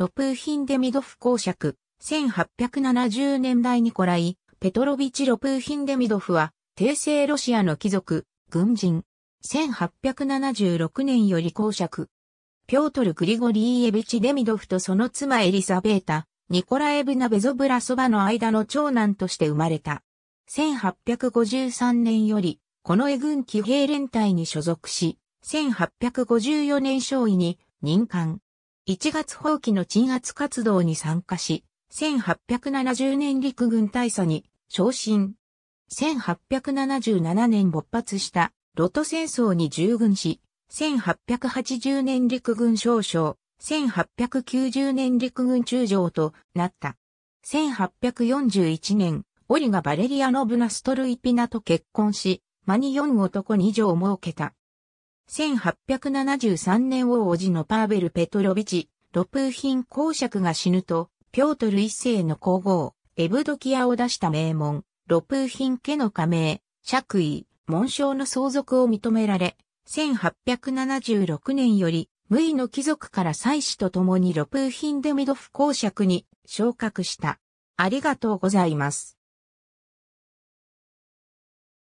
ロプーヒンデミドフ公爵、1870年代ニコライ、ペトロビチ・ロプーヒンデミドフは、帝政ロシアの貴族、軍人、1876年より公爵、ピョートル・グリゴリーエビチ・デミドフとその妻エリザベータ、ニコラエブナ・ベゾブラソバの間の長男として生まれた。1853年より、この絵軍騎兵連隊に所属し、1854年勝尉に任官。1月放棄の鎮圧活動に参加し、1870年陸軍大佐に昇進。1877年勃発したロト戦争に従軍し、1880年陸軍少将、1890年陸軍中将となった。1841年、オリガ・バレリア・ノブナストルイピナと結婚し、間に4男2女を設けた。1873年王子のパーベル・ペトロビチ、ロプーヒン公爵が死ぬと、ピョートル一世の皇后、エブドキアを出した名門、ロプーヒン家の加盟、爵位、紋章の相続を認められ、1876年より、無意の貴族から妻子と共にロプーヒンデミドフ公爵に昇格した。ありがとうございます。